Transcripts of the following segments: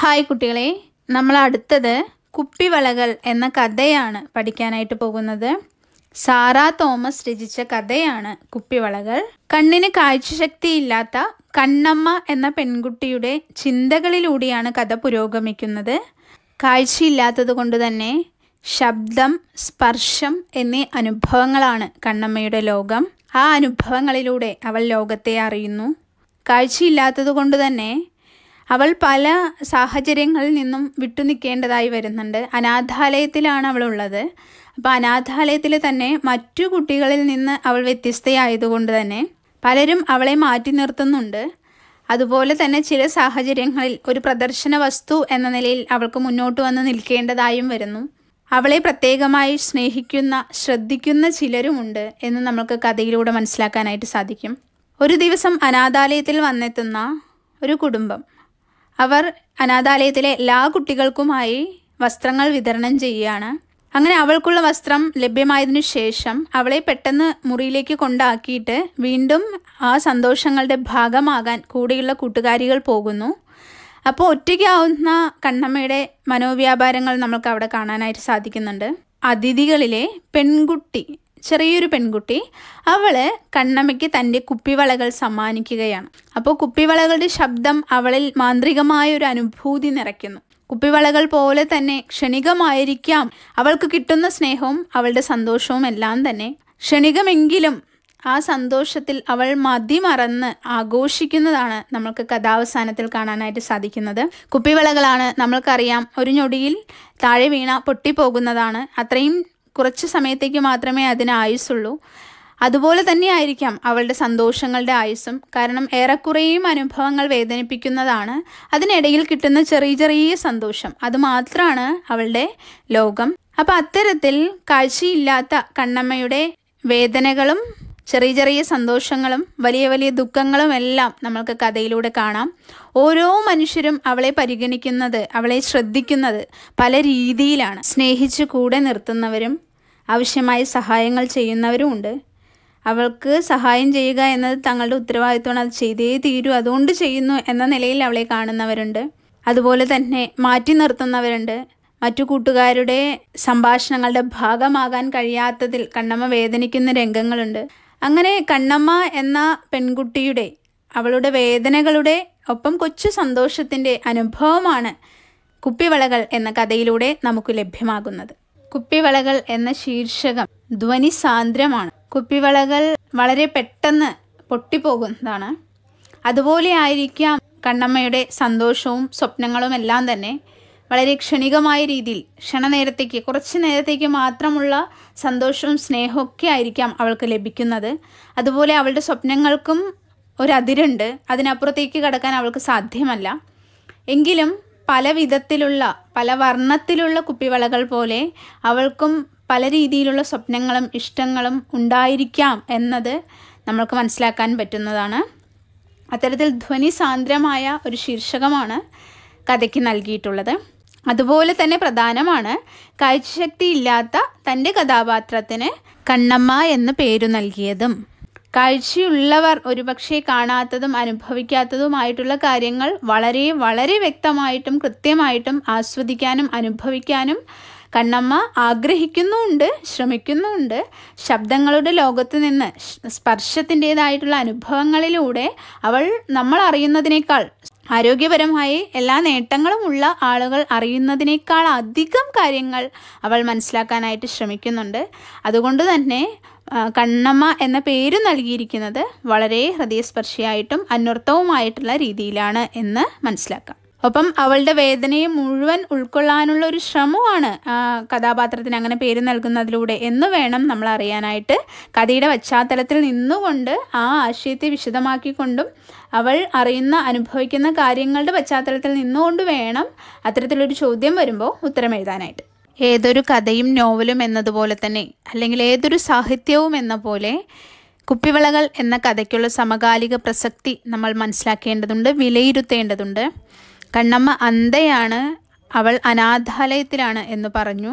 hi കുട്ടികളെ നമ്മൾ അടുത്തത് കുപ്പിവളകൾ എന്ന കഥയാണ് പഠിക്കാനായിട്ട് പോകുന്നത് സാറാ തോമസ് രചിച്ച കഥയാണ് കുപ്പിവളകൾ കണ്ണിന് കാഴ്ചശക്തിയില്ലാത്ത കണ്ണമ്മ എന്ന പെൺകുട്ടിയുടെ ചിന്തകളിലൂടെയാണ് കഥ പുരോഗമിക്കുന്നത് കാഴ്ചയില്ലാത്തത് കൊണ്ട് തന്നെ ശബ്ദം സ്പർശം എന്നീ അനുഭവങ്ങളാണ് കണ്ണമ്മയുടെ ലോകം ആ അനുഭവങ്ങളിലൂടെ അവൾ ലോകത്തെ അറിയുന്നു കാഴ്ചയില്ലാത്തത് കൊണ്ട് തന്നെ അവൾ പല സാഹചര്യങ്ങളിൽ നിന്നും വിട്ടുനിൽക്കേണ്ടതായി വരുന്നുണ്ട് അനാഥാലയത്തിലാണ് അവളുള്ളത് അപ്പോൾ അനാഥാലയത്തിൽ തന്നെ മറ്റു കുട്ടികളിൽ നിന്ന് അവൾ വ്യത്യസ്തയായതുകൊണ്ട് തന്നെ പലരും അവളെ മാറ്റി നിർത്തുന്നുണ്ട് അതുപോലെ തന്നെ ചില സാഹചര്യങ്ങളിൽ ഒരു പ്രദർശന വസ്തു എന്ന നിലയിൽ അവൾക്ക് മുന്നോട്ട് വന്ന് നിൽക്കേണ്ടതായും വരുന്നു അവളെ പ്രത്യേകമായി സ്നേഹിക്കുന്ന ശ്രദ്ധിക്കുന്ന ചിലരുമുണ്ട് എന്ന് നമ്മൾക്ക് കഥയിലൂടെ മനസ്സിലാക്കാനായിട്ട് സാധിക്കും ഒരു ദിവസം അനാഥാലയത്തിൽ വന്നെത്തുന്ന ഒരു കുടുംബം അവർ അനാഥാലയത്തിലെ എല്ലാ കുട്ടികൾക്കുമായി വസ്ത്രങ്ങൾ വിതരണം ചെയ്യുകയാണ് അങ്ങനെ അവൾക്കുള്ള വസ്ത്രം ലഭ്യമായതിനു ശേഷം അവളെ പെട്ടെന്ന് മുറിയിലേക്ക് കൊണ്ടാക്കിയിട്ട് വീണ്ടും ആ സന്തോഷങ്ങളുടെ ഭാഗമാകാൻ കൂടെയുള്ള കൂട്ടുകാരികൾ പോകുന്നു അപ്പോൾ ഒറ്റയ്ക്കാവുന്ന കണ്ണമ്മയുടെ മനോവ്യാപാരങ്ങൾ നമുക്ക് അവിടെ കാണാനായിട്ട് സാധിക്കുന്നുണ്ട് അതിഥികളിലെ പെൺകുട്ടി ചെറിയൊരു പെൺകുട്ടി അവള് കണ്ണമ്മയ്ക്ക് തൻ്റെ കുപ്പിവളകൾ സമ്മാനിക്കുകയാണ് അപ്പോൾ കുപ്പിവളകളുടെ ശബ്ദം അവളിൽ മാന്ത്രികമായ ഒരു അനുഭൂതി നിറയ്ക്കുന്നു കുപ്പിവളകൾ പോലെ തന്നെ ക്ഷണികമായിരിക്കാം അവൾക്ക് കിട്ടുന്ന സ്നേഹവും അവളുടെ സന്തോഷവും എല്ലാം തന്നെ ക്ഷണികമെങ്കിലും ആ സന്തോഷത്തിൽ അവൾ മറന്ന് ആഘോഷിക്കുന്നതാണ് നമ്മൾക്ക് കഥാവസാനത്തിൽ കാണാനായിട്ട് സാധിക്കുന്നത് കുപ്പിവളകളാണ് നമ്മൾക്കറിയാം ഒരു ഞൊടിയിൽ താഴെ വീണ പൊട്ടിപ്പോകുന്നതാണ് അത്രയും കുറച്ച് സമയത്തേക്ക് മാത്രമേ അതിന് ആയുസ്സുള്ളൂ അതുപോലെ തന്നെ ആയിരിക്കാം അവളുടെ സന്തോഷങ്ങളുടെ ആയുസ്സും കാരണം ഏറെക്കുറേയും അനുഭവങ്ങൾ വേദനിപ്പിക്കുന്നതാണ് അതിനിടയിൽ കിട്ടുന്ന ചെറിയ ചെറിയ സന്തോഷം അതുമാത്രമാണ് അവളുടെ ലോകം അപ്പം അത്തരത്തിൽ കാഴ്ചയില്ലാത്ത കണ്ണമ്മയുടെ വേദനകളും ചെറിയ ചെറിയ സന്തോഷങ്ങളും വലിയ വലിയ ദുഃഖങ്ങളും എല്ലാം നമ്മൾക്ക് കഥയിലൂടെ കാണാം ഓരോ മനുഷ്യരും അവളെ പരിഗണിക്കുന്നത് അവളെ ശ്രദ്ധിക്കുന്നത് പല രീതിയിലാണ് സ്നേഹിച്ച് കൂടെ നിർത്തുന്നവരും ആവശ്യമായ സഹായങ്ങൾ ചെയ്യുന്നവരും ഉണ്ട് അവൾക്ക് സഹായം ചെയ്യുക എന്നത് തങ്ങളുടെ ഉത്തരവാദിത്വമാണ് അത് ചെയ്തേ തീരൂ അതുകൊണ്ട് ചെയ്യുന്നു എന്ന നിലയിൽ അവളെ കാണുന്നവരുണ്ട് അതുപോലെ തന്നെ മാറ്റി നിർത്തുന്നവരുണ്ട് മറ്റു കൂട്ടുകാരുടെ സംഭാഷണങ്ങളുടെ ഭാഗമാകാൻ കഴിയാത്തതിൽ കണ്ണമ്മ വേദനിക്കുന്ന രംഗങ്ങളുണ്ട് അങ്ങനെ കണ്ണമ്മ എന്ന പെൺകുട്ടിയുടെ അവളുടെ വേദനകളുടെ ഒപ്പം കൊച്ചു സന്തോഷത്തിൻ്റെ അനുഭവമാണ് കുപ്പിവളകൾ എന്ന കഥയിലൂടെ നമുക്ക് ലഭ്യമാകുന്നത് കുപ്പിവളകൾ എന്ന ശീർഷകം ധ്വനി സാന്ദ്രമാണ് കുപ്പിവളകൾ വളരെ പെട്ടെന്ന് പൊട്ടിപ്പോകുന്നതാണ് അതുപോലെ ആയിരിക്കാം കണ്ണമ്മയുടെ സന്തോഷവും സ്വപ്നങ്ങളും എല്ലാം തന്നെ വളരെ ക്ഷണികമായ രീതിയിൽ ക്ഷണനേരത്തേക്ക് കുറച്ച് നേരത്തേക്ക് മാത്രമുള്ള സന്തോഷവും സ്നേഹവും ഒക്കെ ആയിരിക്കാം അവൾക്ക് ലഭിക്കുന്നത് അതുപോലെ അവളുടെ സ്വപ്നങ്ങൾക്കും ഒരു അതിരുണ്ട് അതിനപ്പുറത്തേക്ക് കടക്കാൻ അവൾക്ക് സാധ്യമല്ല എങ്കിലും പല വിധത്തിലുള്ള പല വർണ്ണത്തിലുള്ള കുപ്പിവളകൾ പോലെ അവൾക്കും പല രീതിയിലുള്ള സ്വപ്നങ്ങളും ഇഷ്ടങ്ങളും ഉണ്ടായിരിക്കാം എന്നത് നമ്മൾക്ക് മനസ്സിലാക്കാൻ പറ്റുന്നതാണ് അത്തരത്തിൽ ധ്വനി സാന്ദ്രമായ ഒരു ശീർഷകമാണ് കഥയ്ക്ക് നൽകിയിട്ടുള്ളത് അതുപോലെ തന്നെ പ്രധാനമാണ് കാഴ്ചശക്തി ഇല്ലാത്ത തൻ്റെ കഥാപാത്രത്തിന് കണ്ണമ്മ എന്ന് പേരു നൽകിയതും കാഴ്ചയുള്ളവർ ഒരുപക്ഷെ കാണാത്തതും അനുഭവിക്കാത്തതുമായിട്ടുള്ള കാര്യങ്ങൾ വളരെ വളരെ വ്യക്തമായിട്ടും കൃത്യമായിട്ടും ആസ്വദിക്കാനും അനുഭവിക്കാനും കണ്ണമ്മ ആഗ്രഹിക്കുന്നുമുണ്ട് ശ്രമിക്കുന്നുമുണ്ട് ശബ്ദങ്ങളുടെ ലോകത്ത് നിന്ന് സ്പർശത്തിൻ്റെതായിട്ടുള്ള അനുഭവങ്ങളിലൂടെ അവൾ നമ്മൾ അറിയുന്നതിനേക്കാൾ ആരോഗ്യപരമായി എല്ലാ നേട്ടങ്ങളും ഉള്ള ആളുകൾ അറിയുന്നതിനേക്കാൾ അധികം കാര്യങ്ങൾ അവൾ മനസ്സിലാക്കാനായിട്ട് ശ്രമിക്കുന്നുണ്ട് അതുകൊണ്ട് തന്നെ കണ്ണമ്മ എന്ന പേര് നൽകിയിരിക്കുന്നത് വളരെ ഹൃദയസ്പർശിയായിട്ടും അന്വർത്ഥവുമായിട്ടുള്ള രീതിയിലാണ് എന്ന് മനസ്സിലാക്കാം ഒപ്പം അവളുടെ വേദനയെ മുഴുവൻ ഉൾക്കൊള്ളാനുള്ള ഒരു ശ്രമമാണ് കഥാപാത്രത്തിന് അങ്ങനെ പേര് നൽകുന്നതിലൂടെ എന്ന് വേണം നമ്മൾ അറിയാനായിട്ട് കഥയുടെ പശ്ചാത്തലത്തിൽ നിന്നുകൊണ്ട് ആ ആശയത്തെ വിശദമാക്കിക്കൊണ്ടും അവൾ അറിയുന്ന അനുഭവിക്കുന്ന കാര്യങ്ങളുടെ പശ്ചാത്തലത്തിൽ നിന്നുകൊണ്ട് വേണം അത്തരത്തിലൊരു ചോദ്യം വരുമ്പോൾ ഉത്തരം എഴുതാനായിട്ട് ഏതൊരു കഥയും നോവലും എന്നതുപോലെ തന്നെ അല്ലെങ്കിൽ ഏതൊരു സാഹിത്യവും എന്ന പോലെ കുപ്പിവളകൾ എന്ന കഥയ്ക്കുള്ള സമകാലിക പ്രസക്തി നമ്മൾ മനസ്സിലാക്കേണ്ടതുണ്ട് വിലയിരുത്തേണ്ടതുണ്ട് കണ്ണമ്മ അന്ധയാണ് അവൾ അനാഥാലയത്തിലാണ് എന്ന് പറഞ്ഞു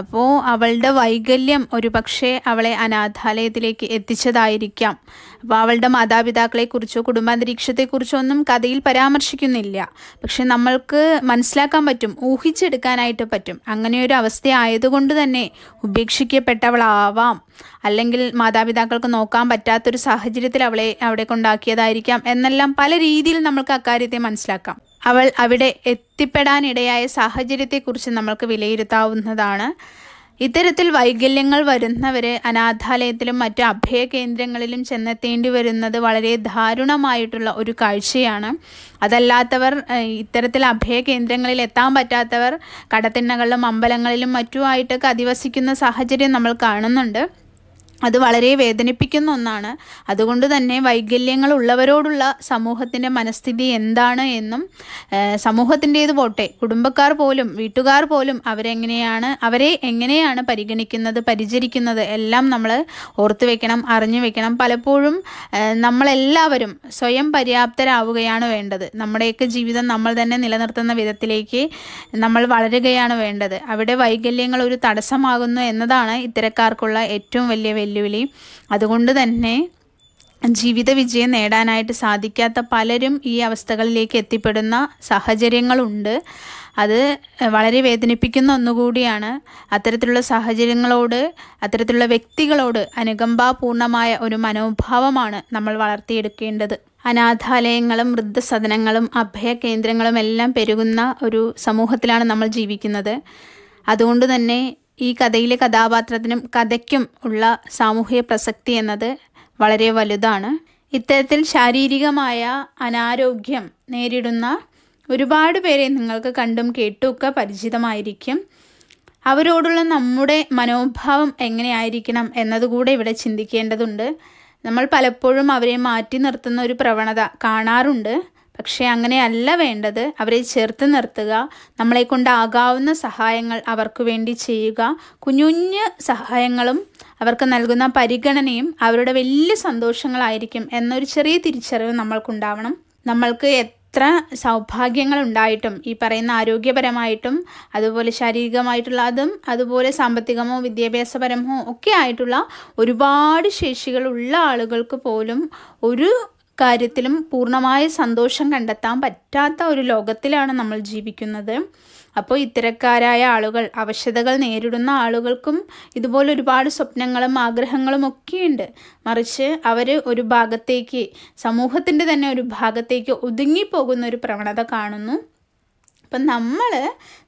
അപ്പോൾ അവളുടെ വൈകല്യം ഒരു പക്ഷേ അവളെ അനാഥാലയത്തിലേക്ക് എത്തിച്ചതായിരിക്കാം അപ്പോൾ അവളുടെ മാതാപിതാക്കളെക്കുറിച്ചോ കുടുംബാന്തരീക്ഷത്തെക്കുറിച്ചോ ഒന്നും കഥയിൽ പരാമർശിക്കുന്നില്ല പക്ഷെ നമ്മൾക്ക് മനസ്സിലാക്കാൻ പറ്റും ഊഹിച്ചെടുക്കാനായിട്ട് പറ്റും അങ്ങനെയൊരു അവസ്ഥ ആയതുകൊണ്ട് തന്നെ ഉപേക്ഷിക്കപ്പെട്ടവളാവാം അല്ലെങ്കിൽ മാതാപിതാക്കൾക്ക് നോക്കാൻ പറ്റാത്തൊരു സാഹചര്യത്തിൽ അവളെ അവിടെ കൊണ്ടാക്കിയതായിരിക്കാം എന്നെല്ലാം പല രീതിയിൽ നമ്മൾക്ക് അക്കാര്യത്തെ മനസ്സിലാക്കാം അവൾ അവിടെ എത്തിപ്പെടാനിടയായ സാഹചര്യത്തെക്കുറിച്ച് നമ്മൾക്ക് വിലയിരുത്താവുന്നതാണ് ഇത്തരത്തിൽ വൈകല്യങ്ങൾ വരുന്നവരെ അനാഥാലയത്തിലും മറ്റു അഭയ കേന്ദ്രങ്ങളിലും ചെന്നെത്തേണ്ടി വരുന്നത് വളരെ ദാരുണമായിട്ടുള്ള ഒരു കാഴ്ചയാണ് അതല്ലാത്തവർ ഇത്തരത്തിൽ അഭയ കേന്ദ്രങ്ങളിൽ എത്താൻ പറ്റാത്തവർ കടത്തിണ്ണകളിലും അമ്പലങ്ങളിലും മറ്റുമായിട്ടൊക്കെ അധിവസിക്കുന്ന സാഹചര്യം നമ്മൾ കാണുന്നുണ്ട് അത് വളരെ വേദനിപ്പിക്കുന്ന ഒന്നാണ് അതുകൊണ്ട് തന്നെ വൈകല്യങ്ങൾ ഉള്ളവരോടുള്ള സമൂഹത്തിൻ്റെ മനസ്ഥിതി എന്താണ് എന്നും സമൂഹത്തിൻ്റെ പോട്ടെ കുടുംബക്കാർ പോലും വീട്ടുകാർ പോലും അവരെങ്ങനെയാണ് അവരെ എങ്ങനെയാണ് പരിഗണിക്കുന്നത് പരിചരിക്കുന്നത് എല്ലാം നമ്മൾ ഓർത്തു വെക്കണം അറിഞ്ഞു വെക്കണം പലപ്പോഴും നമ്മളെല്ലാവരും സ്വയം പര്യാപ്തരാവുകയാണ് വേണ്ടത് നമ്മുടെയൊക്കെ ജീവിതം നമ്മൾ തന്നെ നിലനിർത്തുന്ന വിധത്തിലേക്ക് നമ്മൾ വളരുകയാണ് വേണ്ടത് അവിടെ വൈകല്യങ്ങൾ ഒരു തടസ്സമാകുന്നു എന്നതാണ് ഇത്തരക്കാർക്കുള്ള ഏറ്റവും വലിയ വെല്ലുവിളി വെല്ലുവിളി അതുകൊണ്ട് തന്നെ ജീവിത വിജയം നേടാനായിട്ട് സാധിക്കാത്ത പലരും ഈ അവസ്ഥകളിലേക്ക് എത്തിപ്പെടുന്ന സാഹചര്യങ്ങളുണ്ട് അത് വളരെ വേദനിപ്പിക്കുന്ന ഒന്നുകൂടിയാണ് അത്തരത്തിലുള്ള സാഹചര്യങ്ങളോട് അത്തരത്തിലുള്ള വ്യക്തികളോട് അനുകമ്പാപൂർണമായ ഒരു മനോഭാവമാണ് നമ്മൾ വളർത്തിയെടുക്കേണ്ടത് അനാഥാലയങ്ങളും വൃദ്ധസദനങ്ങളും അഭയ കേന്ദ്രങ്ങളും എല്ലാം പെരുകുന്ന ഒരു സമൂഹത്തിലാണ് നമ്മൾ ജീവിക്കുന്നത് അതുകൊണ്ട് തന്നെ ഈ കഥയിലെ കഥാപാത്രത്തിനും കഥയ്ക്കും ഉള്ള സാമൂഹിക പ്രസക്തി എന്നത് വളരെ വലുതാണ് ഇത്തരത്തിൽ ശാരീരികമായ അനാരോഗ്യം നേരിടുന്ന ഒരുപാട് പേരെ നിങ്ങൾക്ക് കണ്ടും കേട്ടുമൊക്കെ പരിചിതമായിരിക്കും അവരോടുള്ള നമ്മുടെ മനോഭാവം എങ്ങനെയായിരിക്കണം എന്നതുകൂടെ ഇവിടെ ചിന്തിക്കേണ്ടതുണ്ട് നമ്മൾ പലപ്പോഴും അവരെ മാറ്റി നിർത്തുന്ന ഒരു പ്രവണത കാണാറുണ്ട് പക്ഷേ അങ്ങനെയല്ല വേണ്ടത് അവരെ ചേർത്ത് നിർത്തുക നമ്മളെ കൊണ്ടാകാവുന്ന സഹായങ്ങൾ അവർക്ക് വേണ്ടി ചെയ്യുക കുഞ്ഞുഞ്ഞ് സഹായങ്ങളും അവർക്ക് നൽകുന്ന പരിഗണനയും അവരുടെ വലിയ സന്തോഷങ്ങളായിരിക്കും എന്നൊരു ചെറിയ തിരിച്ചറിവ് നമ്മൾക്കുണ്ടാവണം നമ്മൾക്ക് എത്ര സൗഭാഗ്യങ്ങൾ ഉണ്ടായിട്ടും ഈ പറയുന്ന ആരോഗ്യപരമായിട്ടും അതുപോലെ ശാരീരികമായിട്ടുള്ളതും അതുപോലെ സാമ്പത്തികമോ വിദ്യാഭ്യാസപരമോ ഒക്കെ ആയിട്ടുള്ള ഒരുപാട് ശേഷികളുള്ള ആളുകൾക്ക് പോലും ഒരു കാര്യത്തിലും പൂർണ്ണമായ സന്തോഷം കണ്ടെത്താൻ പറ്റാത്ത ഒരു ലോകത്തിലാണ് നമ്മൾ ജീവിക്കുന്നത് അപ്പോൾ ഇത്തരക്കാരായ ആളുകൾ അവശതകൾ നേരിടുന്ന ആളുകൾക്കും ഇതുപോലെ ഒരുപാട് സ്വപ്നങ്ങളും ആഗ്രഹങ്ങളും ഒക്കെയുണ്ട് മറിച്ച് അവർ ഒരു ഭാഗത്തേക്ക് സമൂഹത്തിൻ്റെ തന്നെ ഒരു ഭാഗത്തേക്ക് ഒതുങ്ങിപ്പോകുന്ന ഒരു പ്രവണത കാണുന്നു അപ്പം നമ്മൾ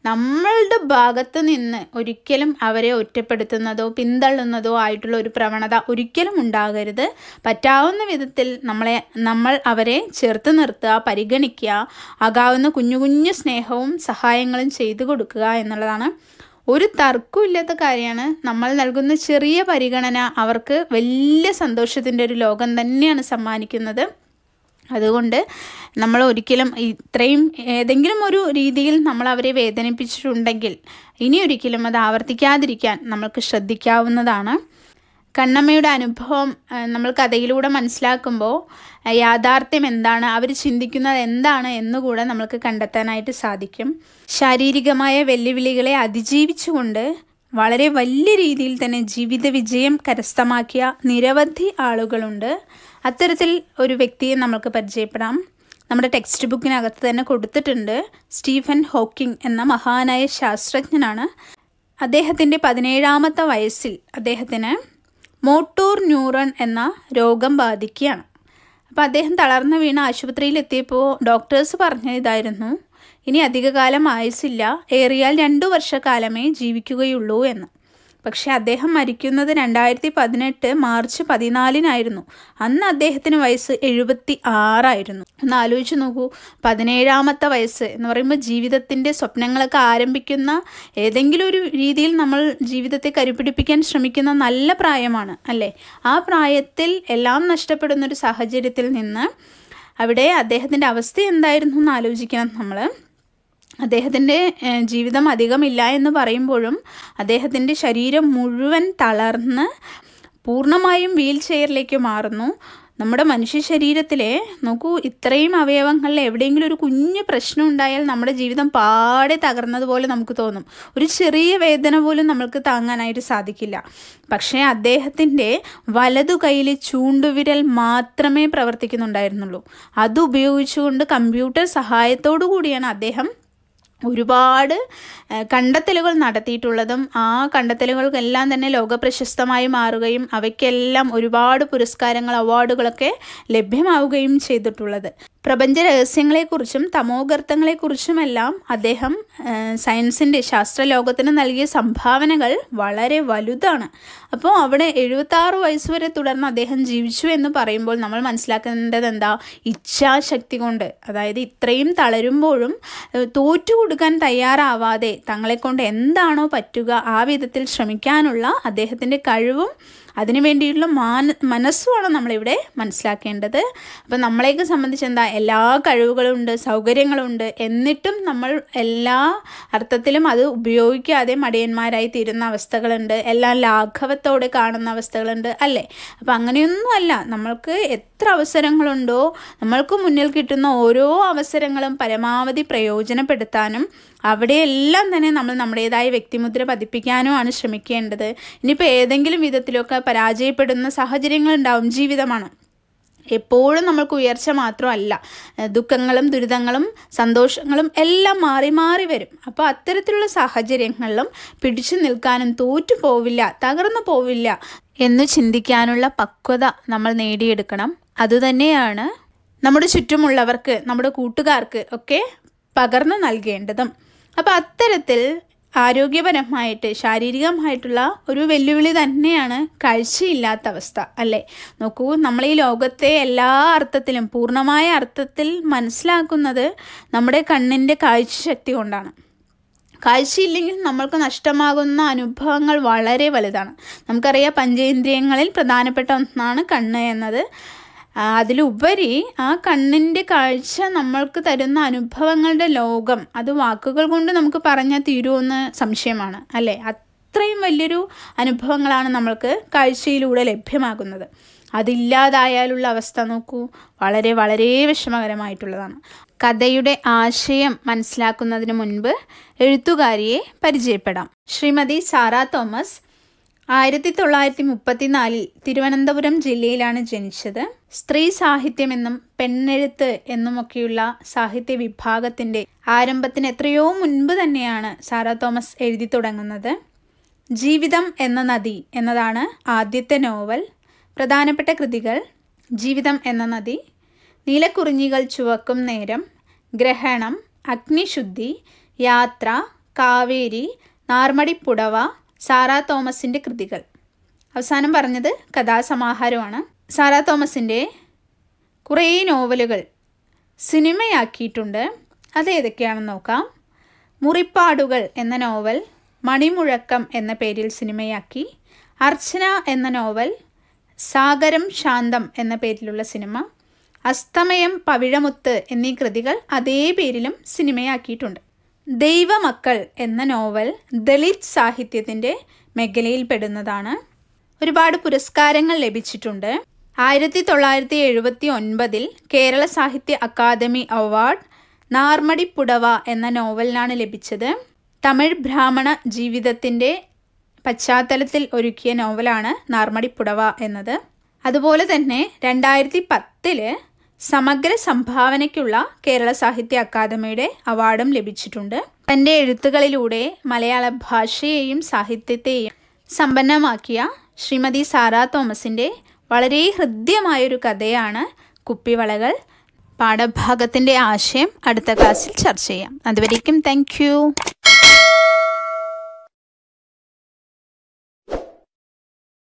നമ്മളുടെ ഭാഗത്ത് നിന്ന് ഒരിക്കലും അവരെ ഒറ്റപ്പെടുത്തുന്നതോ പിന്തള്ളുന്നതോ ആയിട്ടുള്ള ഒരു പ്രവണത ഒരിക്കലും ഉണ്ടാകരുത് പറ്റാവുന്ന വിധത്തിൽ നമ്മളെ നമ്മൾ അവരെ ചേർത്ത് നിർത്തുക പരിഗണിക്കുക ആകാവുന്ന കുഞ്ഞു കുഞ്ഞു സ്നേഹവും സഹായങ്ങളും ചെയ്തു കൊടുക്കുക എന്നുള്ളതാണ് ഒരു തർക്കമില്ലാത്ത കാര്യമാണ് നമ്മൾ നൽകുന്ന ചെറിയ പരിഗണന അവർക്ക് വലിയ സന്തോഷത്തിൻ്റെ ഒരു ലോകം തന്നെയാണ് സമ്മാനിക്കുന്നത് അതുകൊണ്ട് നമ്മൾ ഒരിക്കലും ഇത്രയും ഏതെങ്കിലും ഒരു രീതിയിൽ നമ്മൾ അവരെ വേദനിപ്പിച്ചിട്ടുണ്ടെങ്കിൽ ഇനി ഒരിക്കലും അത് ആവർത്തിക്കാതിരിക്കാൻ നമ്മൾക്ക് ശ്രദ്ധിക്കാവുന്നതാണ് കണ്ണമ്മയുടെ അനുഭവം നമ്മൾ കഥയിലൂടെ മനസ്സിലാക്കുമ്പോൾ യാഥാർത്ഥ്യം എന്താണ് അവർ ചിന്തിക്കുന്നത് എന്താണ് എന്നുകൂടെ നമ്മൾക്ക് കണ്ടെത്താനായിട്ട് സാധിക്കും ശാരീരികമായ വെല്ലുവിളികളെ അതിജീവിച്ചുകൊണ്ട് വളരെ വലിയ രീതിയിൽ തന്നെ ജീവിത വിജയം കരസ്ഥമാക്കിയ നിരവധി ആളുകളുണ്ട് അത്തരത്തിൽ ഒരു വ്യക്തിയെ നമ്മൾക്ക് പരിചയപ്പെടാം നമ്മുടെ ടെക്സ്റ്റ് ബുക്കിനകത്ത് തന്നെ കൊടുത്തിട്ടുണ്ട് സ്റ്റീഫൻ ഹോക്കിംഗ് എന്ന മഹാനായ ശാസ്ത്രജ്ഞനാണ് അദ്ദേഹത്തിൻ്റെ പതിനേഴാമത്തെ വയസ്സിൽ അദ്ദേഹത്തിന് മോട്ടോർ ന്യൂറൺ എന്ന രോഗം ബാധിക്കുകയാണ് അപ്പോൾ അദ്ദേഹം തളർന്നു വീണ ആശുപത്രിയിൽ എത്തിയപ്പോൾ ഡോക്ടേഴ്സ് പറഞ്ഞ ഇതായിരുന്നു ഇനി അധികകാലം ആയുസില്ല ഏറിയാൽ രണ്ടു വർഷക്കാലമേ ജീവിക്കുകയുള്ളൂ എന്ന് പക്ഷേ അദ്ദേഹം മരിക്കുന്നത് രണ്ടായിരത്തി പതിനെട്ട് മാർച്ച് പതിനാലിനായിരുന്നു അന്ന് അദ്ദേഹത്തിന് വയസ്സ് എഴുപത്തി ആറായിരുന്നു ഒന്ന് ആലോചിച്ച് നോക്കൂ പതിനേഴാമത്തെ വയസ്സ് എന്ന് പറയുമ്പോൾ ജീവിതത്തിൻ്റെ സ്വപ്നങ്ങളൊക്കെ ആരംഭിക്കുന്ന ഏതെങ്കിലും ഒരു രീതിയിൽ നമ്മൾ ജീവിതത്തെ കരുപിടിപ്പിക്കാൻ ശ്രമിക്കുന്ന നല്ല പ്രായമാണ് അല്ലേ ആ പ്രായത്തിൽ എല്ലാം നഷ്ടപ്പെടുന്നൊരു സാഹചര്യത്തിൽ നിന്ന് അവിടെ അദ്ദേഹത്തിൻ്റെ അവസ്ഥ എന്തായിരുന്നു എന്ന് ആലോചിക്കണം നമ്മൾ അദ്ദേഹത്തിൻ്റെ ജീവിതം അധികമില്ല എന്ന് പറയുമ്പോഴും അദ്ദേഹത്തിൻ്റെ ശരീരം മുഴുവൻ തളർന്ന് പൂർണ്ണമായും വീൽ ചെയറിലേക്ക് മാറുന്നു നമ്മുടെ മനുഷ്യ ശരീരത്തിലെ നോക്കൂ ഇത്രയും അവയവങ്ങളിൽ എവിടെയെങ്കിലും ഒരു കുഞ്ഞു പ്രശ്നം ഉണ്ടായാൽ നമ്മുടെ ജീവിതം പാടെ തകർന്നതുപോലെ നമുക്ക് തോന്നും ഒരു ചെറിയ വേദന പോലും നമ്മൾക്ക് താങ്ങാനായിട്ട് സാധിക്കില്ല പക്ഷേ അദ്ദേഹത്തിൻ്റെ വലതു കയ്യിൽ ചൂണ്ടുവിരൽ മാത്രമേ പ്രവർത്തിക്കുന്നുണ്ടായിരുന്നുള്ളൂ അതുപയോഗിച്ചുകൊണ്ട് കമ്പ്യൂട്ടർ സഹായത്തോടു കൂടിയാണ് അദ്ദേഹം ഒരുപാട് കണ്ടെത്തലുകൾ നടത്തിയിട്ടുള്ളതും ആ കണ്ടെത്തലുകൾക്കെല്ലാം തന്നെ ലോകപ്രശസ്തമായി മാറുകയും അവയ്ക്കെല്ലാം ഒരുപാട് പുരസ്കാരങ്ങൾ അവാർഡുകളൊക്കെ ലഭ്യമാവുകയും ചെയ്തിട്ടുള്ളത് പ്രപഞ്ച രഹസ്യങ്ങളെക്കുറിച്ചും തമോഗർത്തങ്ങളെക്കുറിച്ചുമെല്ലാം അദ്ദേഹം സയൻസിൻ്റെ ശാസ്ത്രലോകത്തിന് നൽകിയ സംഭാവനകൾ വളരെ വലുതാണ് അപ്പോൾ അവിടെ എഴുപത്താറ് വയസ്സ് വരെ തുടർന്ന് അദ്ദേഹം ജീവിച്ചു എന്ന് പറയുമ്പോൾ നമ്മൾ മനസ്സിലാക്കേണ്ടത് എന്താ ഇച്ഛാശക്തി കൊണ്ട് അതായത് ഇത്രയും തളരുമ്പോഴും തോറ്റു കൊടുക്കാൻ തയ്യാറാവാതെ തങ്ങളെക്കൊണ്ട് എന്താണോ പറ്റുക ആ വിധത്തിൽ ശ്രമിക്കാനുള്ള അദ്ദേഹത്തിൻ്റെ കഴിവും അതിനു വേണ്ടിയുള്ള മാന മനസ്സുമാണ് നമ്മളിവിടെ മനസ്സിലാക്കേണ്ടത് അപ്പം നമ്മളെയൊക്കെ സംബന്ധിച്ച് എന്താ എല്ലാ കഴിവുകളുമുണ്ട് സൗകര്യങ്ങളുണ്ട് എന്നിട്ടും നമ്മൾ എല്ലാ അർത്ഥത്തിലും അത് ഉപയോഗിക്കാതെ മടിയന്മാരായി തീരുന്ന അവസ്ഥകളുണ്ട് എല്ലാം ലാഘവത്തോടെ കാണുന്ന അവസ്ഥകളുണ്ട് അല്ലേ അപ്പം അങ്ങനെയൊന്നുമല്ല നമ്മൾക്ക് എത്ര അവസരങ്ങളുണ്ടോ നമ്മൾക്ക് മുന്നിൽ കിട്ടുന്ന ഓരോ അവസരങ്ങളും പരമാവധി പ്രയോജനപ്പെടുത്താനും അവിടെയെല്ലാം തന്നെ നമ്മൾ നമ്മുടേതായ വ്യക്തിമുദ്ര ആണ് ശ്രമിക്കേണ്ടത് ഇനിയിപ്പോൾ ഏതെങ്കിലും വിധത്തിലൊക്കെ പരാജയപ്പെടുന്ന സാഹചര്യങ്ങൾ ഉണ്ടാവും ജീവിതമാണ് എപ്പോഴും നമ്മൾക്ക് ഉയർച്ച മാത്രമല്ല ദുഃഖങ്ങളും ദുരിതങ്ങളും സന്തോഷങ്ങളും എല്ലാം മാറി മാറി വരും അപ്പോൾ അത്തരത്തിലുള്ള സാഹചര്യങ്ങളിലും പിടിച്ചു നിൽക്കാനും തോറ്റു പോവില്ല തകർന്നു പോവില്ല എന്ന് ചിന്തിക്കാനുള്ള പക്വത നമ്മൾ നേടിയെടുക്കണം അതുതന്നെയാണ് നമ്മുടെ ചുറ്റുമുള്ളവർക്ക് നമ്മുടെ കൂട്ടുകാർക്ക് ഒക്കെ പകർന്നു നൽകേണ്ടതും അപ്പോൾ അത്തരത്തിൽ ആരോഗ്യപരമായിട്ട് ശാരീരികമായിട്ടുള്ള ഒരു വെല്ലുവിളി തന്നെയാണ് കാഴ്ചയില്ലാത്ത അവസ്ഥ അല്ലേ നോക്കൂ നമ്മൾ ഈ ലോകത്തെ എല്ലാ അർത്ഥത്തിലും പൂർണ്ണമായ അർത്ഥത്തിൽ മനസ്സിലാക്കുന്നത് നമ്മുടെ കണ്ണിൻ്റെ കാഴ്ചശക്തി കൊണ്ടാണ് കാഴ്ചയില്ലെങ്കിൽ നമ്മൾക്ക് നഷ്ടമാകുന്ന അനുഭവങ്ങൾ വളരെ വലുതാണ് നമുക്കറിയാം പഞ്ചേന്ദ്രിയങ്ങളിൽ പ്രധാനപ്പെട്ട ഒന്നാണ് കണ്ണ് എന്നത് അതിലുപരി ആ കണ്ണിൻ്റെ കാഴ്ച നമ്മൾക്ക് തരുന്ന അനുഭവങ്ങളുടെ ലോകം അത് വാക്കുകൾ കൊണ്ട് നമുക്ക് പറഞ്ഞാൽ തീരുമെന്ന് സംശയമാണ് അല്ലേ അത്രയും വലിയൊരു അനുഭവങ്ങളാണ് നമ്മൾക്ക് കാഴ്ചയിലൂടെ ലഭ്യമാകുന്നത് അതില്ലാതായാലുള്ള അവസ്ഥ നോക്കൂ വളരെ വളരെ വിഷമകരമായിട്ടുള്ളതാണ് കഥയുടെ ആശയം മനസ്സിലാക്കുന്നതിന് മുൻപ് എഴുത്തുകാരിയെ പരിചയപ്പെടാം ശ്രീമതി സാറാ തോമസ് ആയിരത്തി തൊള്ളായിരത്തി മുപ്പത്തിനാലിൽ തിരുവനന്തപുരം ജില്ലയിലാണ് ജനിച്ചത് സ്ത്രീ സാഹിത്യമെന്നും പെണ്ണെഴുത്ത് എന്നുമൊക്കെയുള്ള സാഹിത്യ വിഭാഗത്തിൻ്റെ ആരംഭത്തിന് എത്രയോ മുൻപ് തന്നെയാണ് സാറ തോമസ് എഴുതി തുടങ്ങുന്നത് ജീവിതം എന്ന നദി എന്നതാണ് ആദ്യത്തെ നോവൽ പ്രധാനപ്പെട്ട കൃതികൾ ജീവിതം എന്ന നദി നീലക്കുറിഞ്ഞികൾ ചുവക്കും നേരം ഗ്രഹണം അഗ്നിശുദ്ധി യാത്ര കാവേരി നാർമടിപ്പുടവ സാറാ തോമസിൻ്റെ കൃതികൾ അവസാനം പറഞ്ഞത് കഥാസമാഹാരമാണ് സാറാ തോമസിൻ്റെ കുറേ നോവലുകൾ സിനിമയാക്കിയിട്ടുണ്ട് അത് ഏതൊക്കെയാണെന്ന് നോക്കാം മുറിപ്പാടുകൾ എന്ന നോവൽ മണിമുഴക്കം എന്ന പേരിൽ സിനിമയാക്കി അർച്ചന എന്ന നോവൽ സാഗരം ശാന്തം എന്ന പേരിലുള്ള സിനിമ അസ്തമയം പവിഴമുത്ത് എന്നീ കൃതികൾ അതേ പേരിലും സിനിമയാക്കിയിട്ടുണ്ട് ദൈവമക്കൾ എന്ന നോവൽ ദളിത് സാഹിത്യത്തിൻ്റെ മേഖലയിൽപ്പെടുന്നതാണ് ഒരുപാട് പുരസ്കാരങ്ങൾ ലഭിച്ചിട്ടുണ്ട് ആയിരത്തി തൊള്ളായിരത്തി എഴുപത്തി ഒൻപതിൽ കേരള സാഹിത്യ അക്കാദമി അവാർഡ് നാർമടി പുടവ എന്ന നോവലിനാണ് ലഭിച്ചത് തമിഴ് ബ്രാഹ്മണ ജീവിതത്തിൻ്റെ പശ്ചാത്തലത്തിൽ ഒരുക്കിയ നോവലാണ് നാർമടി പുടവ എന്നത് അതുപോലെ തന്നെ രണ്ടായിരത്തി പത്തില് സമഗ്ര സംഭാവനയ്ക്കുള്ള കേരള സാഹിത്യ അക്കാദമിയുടെ അവാർഡും ലഭിച്ചിട്ടുണ്ട് തൻ്റെ എഴുത്തുകളിലൂടെ മലയാള ഭാഷയെയും സാഹിത്യത്തെയും സമ്പന്നമാക്കിയ ശ്രീമതി സാറാ തോമസിൻ്റെ വളരെ ഹൃദ്യമായൊരു കഥയാണ് കുപ്പിവളകൾ പാഠഭാഗത്തിൻ്റെ ആശയം അടുത്ത ക്ലാസ്സിൽ ചർച്ച ചെയ്യാം അതുവരേക്കും താങ്ക്